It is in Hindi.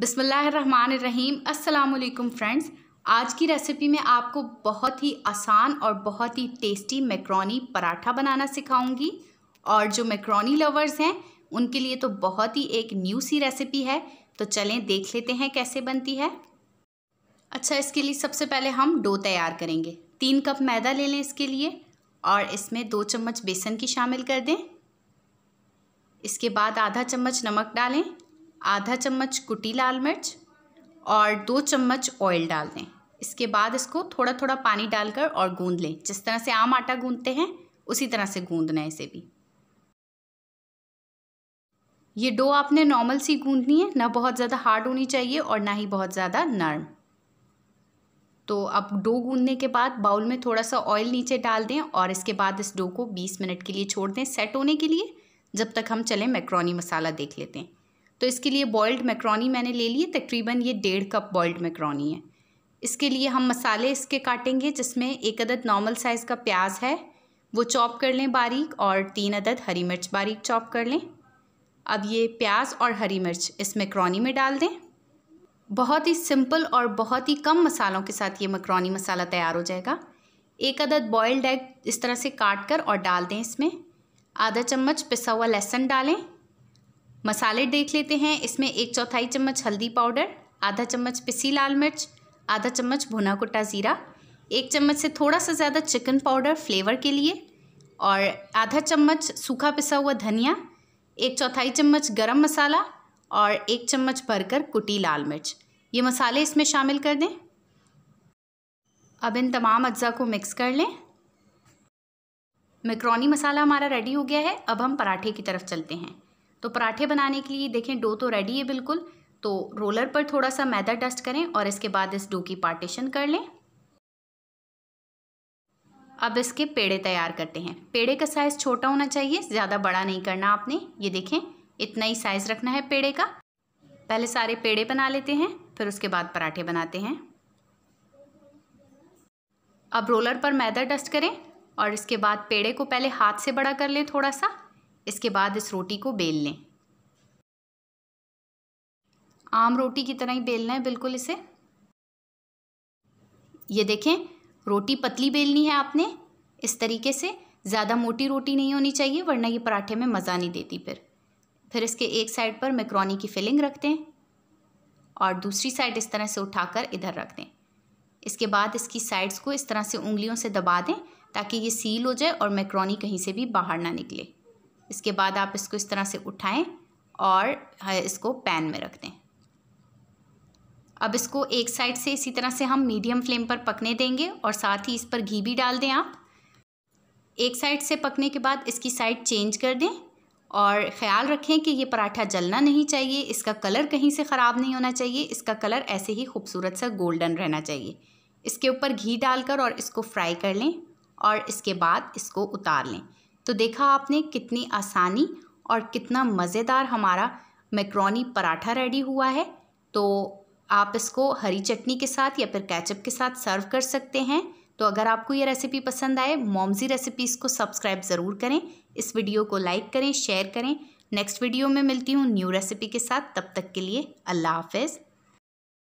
बिसमीम अस्सलाम फ्रेंड्स आज की रेसिपी में आपको बहुत ही आसान और बहुत ही टेस्टी मैक्रोनी पराठा बनाना सिखाऊंगी और जो मैक्रोनी लवर्स हैं उनके लिए तो बहुत ही एक न्यू सी रेसिपी है तो चलें देख लेते हैं कैसे बनती है अच्छा इसके लिए सबसे पहले हम डो तैयार करेंगे तीन कप मैदा ले लें इसके लिए और इसमें दो चम्मच बेसन की शामिल कर दें इसके बाद आधा चम्मच नमक डालें आधा चम्मच कुटी लाल मिर्च और दो चम्मच ऑयल डाल दें इसके बाद इसको थोड़ा थोड़ा पानी डालकर और गूंद लें जिस तरह से आम आटा गूंदते हैं उसी तरह से गूंदना है इसे भी ये डो आपने नॉर्मल सी गूंदनी है ना बहुत ज़्यादा हार्ड होनी चाहिए और ना ही बहुत ज़्यादा नर्म तो अब डो गूंदने के बाद बाउल में थोड़ा सा ऑयल नीचे डाल दें और इसके बाद इस डो को 20 मिनट के लिए छोड़ दें सेट होने के लिए जब तक हम चलें मैक्रोनी मसाला देख लेते हैं तो इसके लिए बॉयल्ड मैक्रोनी मैंने ले ली है तकरीबन ये डेढ़ कप बॉयल्ड मैक्रोनी है इसके लिए हम मसाले इसके काटेंगे जिसमें एक अदद नॉर्मल साइज़ का प्याज है वो चॉप कर लें बारीक और तीन अदद हरी मिर्च बारीक चॉप कर लें अब ये प्याज और हरी मिर्च इस मैक्रोनी में डाल दें बहुत ही सिंपल और बहुत ही कम मसालों के साथ ये मैक्रोनी मसाला तैयार हो जाएगा एक अदद बॉयल्ड एग इस तरह से काट कर और डाल दें इसमें आधा चम्मच पिसा हुआ लहसुन डालें मसाले देख लेते हैं इसमें एक चौथाई चम्मच हल्दी पाउडर आधा चम्मच पिसी लाल मिर्च आधा चम्मच भुना कुटा ज़ीरा एक चम्मच से थोड़ा सा ज़्यादा चिकन पाउडर फ्लेवर के लिए और आधा चम्मच सूखा पिसा हुआ धनिया एक चौथाई चम्मच गरम मसाला और एक चम्मच भरकर कुटी लाल मिर्च ये मसाले इसमें शामिल कर दें अब इन तमाम अज्जा को मिक्स कर लें मैक्रोनी मसाला हमारा रेडी हो गया है अब हम पराठे की तरफ चलते हैं तो पराठे बनाने के लिए देखें डो तो रेडी है बिल्कुल तो रोलर पर थोड़ा सा मैदा डस्ट करें और इसके बाद इस डो की पार्टीशन कर लें अब इसके पेड़े तैयार करते हैं पेड़े का साइज़ छोटा होना चाहिए ज़्यादा बड़ा नहीं करना आपने ये देखें इतना ही साइज़ रखना है पेड़े का पहले सारे पेड़े बना लेते हैं फिर उसके बाद पराठे बनाते हैं अब रोलर पर मैदा डस्ट करें और इसके बाद पेड़े को पहले हाथ से बड़ा कर लें थोड़ा सा इसके बाद इस रोटी को बेल लें आम रोटी की तरह ही बेलना है बिल्कुल इसे ये देखें रोटी पतली बेलनी है आपने इस तरीके से ज़्यादा मोटी रोटी नहीं होनी चाहिए वरना ये पराठे में मज़ा नहीं देती फिर फिर इसके एक साइड पर मैक्रोनी की फिलिंग रख दें और दूसरी साइड इस तरह से उठाकर इधर रख दें इसके बाद इसकी साइड्स को इस तरह से उंगलियों से दबा दें ताकि ये सील हो जाए और मैक्रोनी कहीं से भी बाहर ना निकले इसके बाद आप इसको इस तरह से उठाएँ और हाँ, इसको पैन में रख दें अब इसको एक साइड से इसी तरह से हम मीडियम फ्लेम पर पकने देंगे और साथ ही इस पर घी भी डाल दें आप एक साइड से पकने के बाद इसकी साइड चेंज कर दें और ख्याल रखें कि ये पराठा जलना नहीं चाहिए इसका कलर कहीं से ख़राब नहीं होना चाहिए इसका कलर ऐसे ही खूबसूरत सा गोल्डन रहना चाहिए इसके ऊपर घी डालकर और इसको फ्राई कर लें और इसके बाद इसको उतार लें तो देखा आपने कितनी आसानी और कितना मज़ेदार हमारा मैक्रोनी पराठा रेडी हुआ है तो आप इसको हरी चटनी के साथ या फिर कैचअप के साथ सर्व कर सकते हैं तो अगर आपको ये रेसिपी पसंद आए मोमजी रेसिपीज़ को सब्सक्राइब ज़रूर करें इस वीडियो को लाइक करें शेयर करें नेक्स्ट वीडियो में मिलती हूँ न्यू रेसिपी के साथ तब तक के लिए अल्लाह हाफिज़